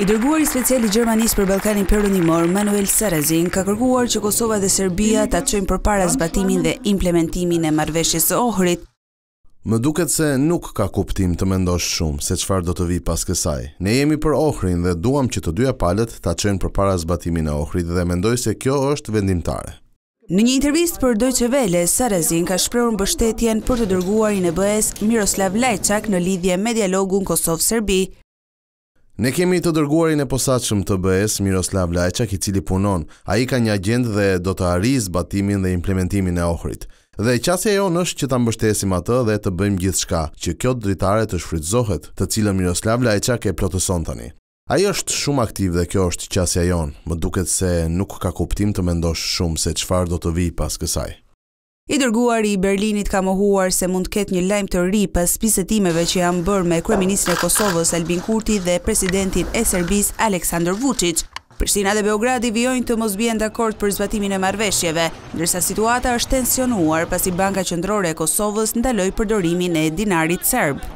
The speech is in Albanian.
I dërguar i speciali Gjermanis për Balkanin Perunimor, Manuel Sarazin, ka kërkuar që Kosova dhe Serbia të atëshojnë për para zbatimin dhe implementimin e marveshjes e ohrit. Më duket se nuk ka kuptim të mendosh shumë se qëfar do të vi pas kësaj. Ne jemi për ohrin dhe duam që të dyja palet të atëshojnë për para zbatimin e ohrit dhe mendoj se kjo është vendimtare. Në një intervist për Deutsche Welle, Sarazin ka shprerun bështetjen për të dërguar i në bëhes Miroslav Lajçak në lidhje me dialogun Kosovë-Serbi, Ne kemi të dërguarin e posaçëm të BE-s Miroslav Lajçak, i cili punon. Ai ka një agjend dhe do të arrijë zbatimin dhe implementimin e ohrit. Dhe qasja jonë është që ta mbështesim atë dhe të bëjmë gjithçka që kjo dritare të shfrytëzohet, të cilën Miroslav Lajçak e plotëson tani. Ai është shumë aktiv dhe kjo është qasja jonë. Më duket se nuk ka kuptim të mendosh shumë se çfarë do të vi pas kësaj. I dërguari i Berlinit ka mohuar se mund ketë një lajmë të ri pas bisedimeve që janë bërë me kryeministin e Kosovës Albin Kurti dhe presidentin e Serbisë Aleksandar Vučić. Prishtina dhe Beogradi vijojnë të mos bjenë dakord për zbatimin e marveshjeve, ndërsa situata është tensionuar pasi Banka Qendrore e Kosovës ndaloi përdorimin e dinarit serb.